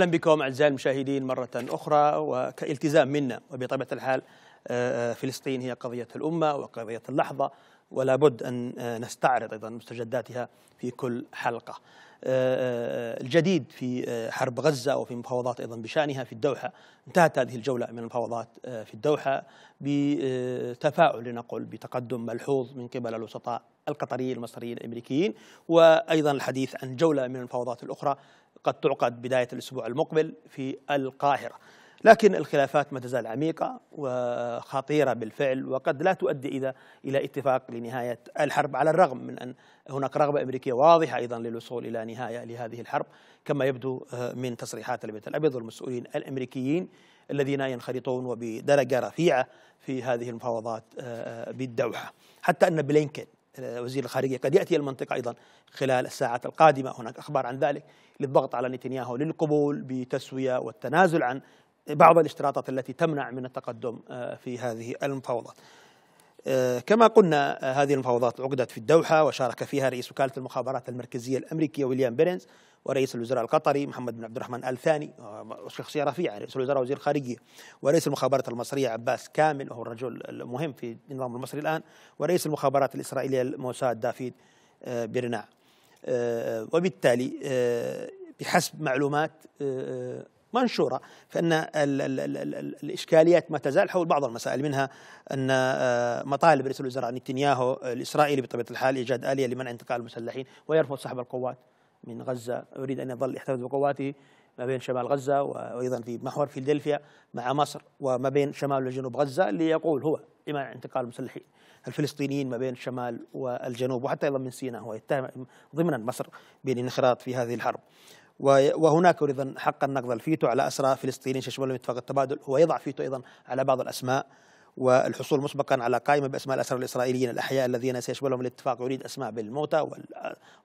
اهلا بكم اعزائي المشاهدين مره اخرى وكالتزام منا وبطبيعه الحال آه، آه، فلسطين هي قضيه الامه وقضيه اللحظه ولا بد ان آه، نستعرض ايضا مستجداتها في كل حلقه. الجديد في حرب غزه وفي مفاوضات ايضا بشانها في الدوحه، انتهت هذه الجوله من المفاوضات في الدوحه بتفاعل لنقل بتقدم ملحوظ من قبل الوسطاء القطريين المصريين الامريكيين وايضا الحديث عن جوله من المفاوضات الاخرى قد تعقد بداية الأسبوع المقبل في القاهرة لكن الخلافات ما تزال عميقة وخطيرة بالفعل وقد لا تؤدي إذا إلى اتفاق لنهاية الحرب على الرغم من أن هناك رغبة أمريكية واضحة أيضا للوصول إلى نهاية لهذه الحرب كما يبدو آه، من تصريحات البيت الأبيض والمسؤولين الأمريكيين الذين ينخرطون وبدرجة رفيعة في هذه المفاوضات آه، آه، بالدوحة حتى أن بلينكن وزير الخارجية قد يأتي المنطقة أيضا خلال الساعات القادمة هناك أخبار عن ذلك للضغط على نتنياهو للقبول بتسوية والتنازل عن بعض الاشتراطات التي تمنع من التقدم آه، في هذه المفاوضات آه، كما قلنا آه، هذه المفاوضات عقدت في الدوحة وشارك فيها رئيس وكالة المخابرات المركزية الأمريكية ويليام بيرنز ورئيس الوزراء القطري محمد بن عبد الرحمن آل ثاني شخصية آه، رفيعة رئيس الوزراء وزير الخارجية ورئيس المخابرات المصرية عباس كامل وهو الرجل المهم في النظام المصري الآن ورئيس المخابرات الإسرائيلية الموساد دافيد برناع وبالتالي بحسب معلومات منشورة فإن الـ الـ الـ الـ الـ الإشكاليات ما تزال حول بعض المسائل منها أن آه، مطالب رئيس الوزراء نتنياهو آه، الإسرائيلي بطبيعة الحال إيجاد آلية لمنع انتقال المسلحين ويرفض سحب القوات من غزة يريد أن يظل يحتفظ بقواته ما بين شمال غزة وأيضا في محور فيلدلفيا مع مصر وما بين شمال وجنوب غزة ليقول هو إمام انتقال المسلحين الفلسطينيين ما بين الشمال والجنوب وحتى أيضا من سيناء هو يتهم ضمنا مصر بالانخراط في هذه الحرب وهناك أيضا حق النقض الفيتو على أسرى فلسطينيين يشملون اتفاق التبادل هو يضع فيتو أيضا على بعض الأسماء والحصول مسبقا على قائمة بأسماء الأسرى الإسرائيليين الأحياء الذين سيشملهم الاتفاق يريد أسماء بالموتى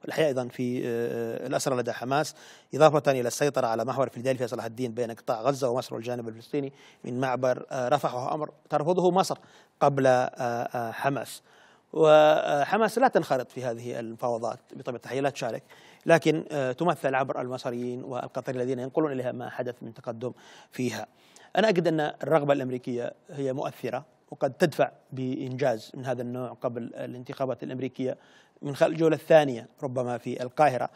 والأحياء أيضا في آه، الأسرى لدى حماس إضافة إلى السيطرة على محور فيلادلفيا صلاح الدين بين قطاع غزة ومصر والجانب الفلسطيني من معبر آه، رفح وهو أمر ترفضه مصر قبل آه، حماس وحماس لا تنخرط في هذه المفاوضات بطبيعة الحال لا تشارك لكن آه، تمثل عبر المصريين والقطريين الذين ينقلون إليها ما حدث من تقدم فيها أنا أجد أن الرغبة الأمريكية هي مؤثرة وقد تدفع بإنجاز من هذا النوع قبل الانتخابات الأمريكية من خلال الجولة الثانية ربما في القاهرة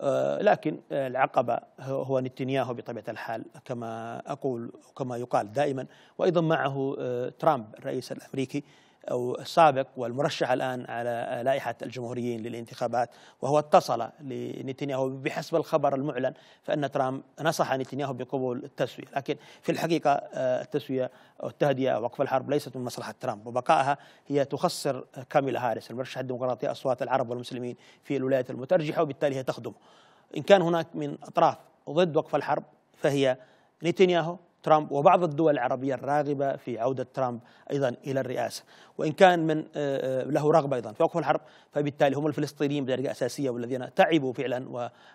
آه، لكن العقبة هو نتنياهو بطبيعة الحال كما أقول كما يقال دائما وأيضا معه آه، ترامب الرئيس الأمريكي أو السابق والمرشح الآن على لائحة الجمهوريين للانتخابات وهو اتصل لنتنياهو بحسب الخبر المعلن فأن ترامب نصح نتنياهو بقبول التسوية لكن في الحقيقة آه، التسوية أو التهدئة أو وقف الحرب ليست من مصلحة ترامب وبقائها هي تخسر كاميلا هاريس المرشح الديمقراطي أصوات العرب والمسلمين في الولايات المترجحة وبالتالي هي تخدمه إن كان هناك من أطراف ضد وقف الحرب فهي نتنياهو ترامب وبعض الدول العربية الراغبة في عودة ترامب أيضا إلى الرئاسة وإن كان من آه، آه، له رغبة أيضا في وقف الحرب فبالتالي هم الفلسطينيين بدرجة أساسية والذين تعبوا فعلا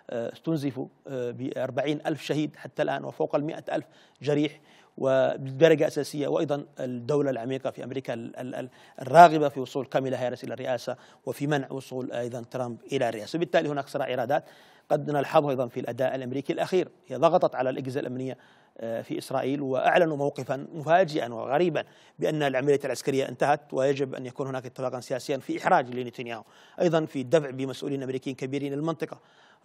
واستنزفوا آه، بأربعين ألف شهيد حتى الآن وفوق المئة ألف جريح وبدرجة أساسية وأيضا الدولة العميقة في أمريكا الراغبة في وصول كاميلا هاريس إلى الرئاسة وفي منع وصول أيضا ترامب إلى الرئاسة وبالتالي هناك صراع إرادات قد نلحظه أيضا في الأداء الأمريكي الأخير هي ضغطت على الأجهزة الأمنية في إسرائيل وأعلنوا موقفا مفاجئا وغريبا بأن العملية العسكرية انتهت ويجب أن يكون هناك اتفاقا سياسيا في إحراج لنتنياهو أيضا في الدفع بمسؤولين أمريكيين كبيرين للمنطقة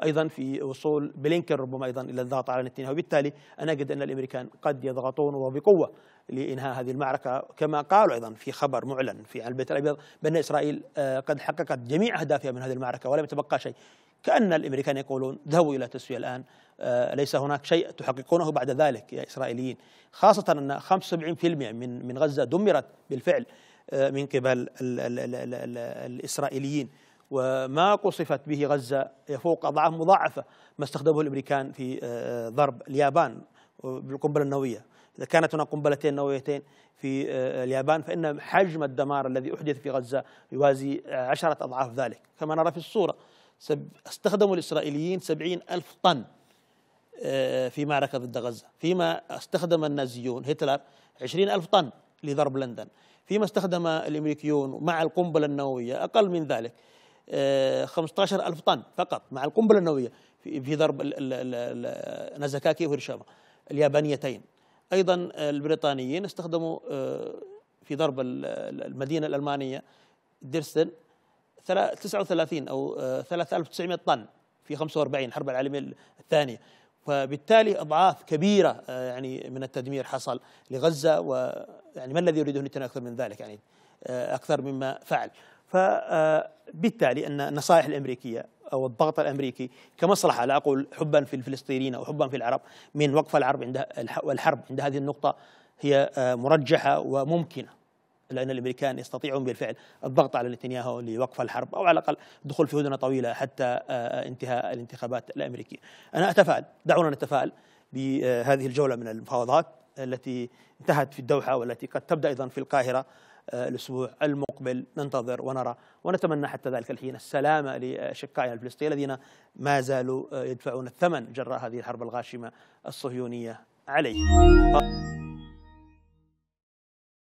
ايضا في وصول بلينكن ربما ايضا الى الضغط على نتنياهو وبالتالي انا اجد ان الامريكان قد يضغطون وبقوه لانهاء هذه المعركه كما قالوا ايضا في خبر معلن في البيت الابيض بان اسرائيل آه، قد حققت جميع اهدافها من هذه المعركه ولم يتبقى شيء كأن الأمريكان يقولون ذهبوا إلى تسوية الآن آه، ليس هناك شيء تحققونه بعد ذلك يا إسرائيليين خاصة أن 75% من من غزة دمرت بالفعل آه، من قبل الإسرائيليين وما قصفت به غزة يفوق أضعاف مضاعفة ما استخدمه الأمريكان في آه، ضرب اليابان بالقنبلة النووية إذا كانت هناك قنبلتين نوويتين في اليابان فإن حجم الدمار الذي أحدث في غزة يوازي عشرة أضعاف ذلك كما نرى في الصورة استخدموا الإسرائيليين سبعين ألف طن آه، في معركة ضد غزة فيما استخدم النازيون هتلر عشرين ألف طن لضرب لندن فيما استخدم الأمريكيون مع القنبلة النووية أقل من ذلك 15 آه، ألف طن فقط مع القنبلة النووية في ضرب نازاكاكي وهيروشيما اليابانيتين أيضا البريطانيين استخدموا آه، في ضرب المدينة الألمانية ديرستن 39 أو 3900 آه، طن في 45 الحرب العالمية الثانية فبالتالي أضعاف كبيرة آه، يعني من التدمير حصل لغزة ويعني ما الذي يريده نتنياهو أكثر من ذلك يعني آه، أكثر مما فعل فبالتالي أن النصائح الأمريكية أو الضغط الأمريكي كمصلحة لا أقول حبا في الفلسطينيين أو حبا في العرب من وقف العرب عند الحرب عند هذه النقطة هي مرجحة وممكنة لأن الأمريكان يستطيعون بالفعل الضغط على نتنياهو لوقف الحرب أو على الأقل الدخول في هدنة طويلة حتى آه، آه، انتهاء الانتخابات الأمريكية أنا أتفائل دعونا نتفائل بهذه الجولة من المفاوضات التي انتهت في الدوحة والتي قد تبدأ أيضا في القاهرة آه، الأسبوع المقبل ننتظر ونرى ونتمنى حتى ذلك الحين السلامة لأشقائنا الفلسطينيين الذين ما زالوا يدفعون الثمن جراء هذه الحرب الغاشمة الصهيونية عليهم.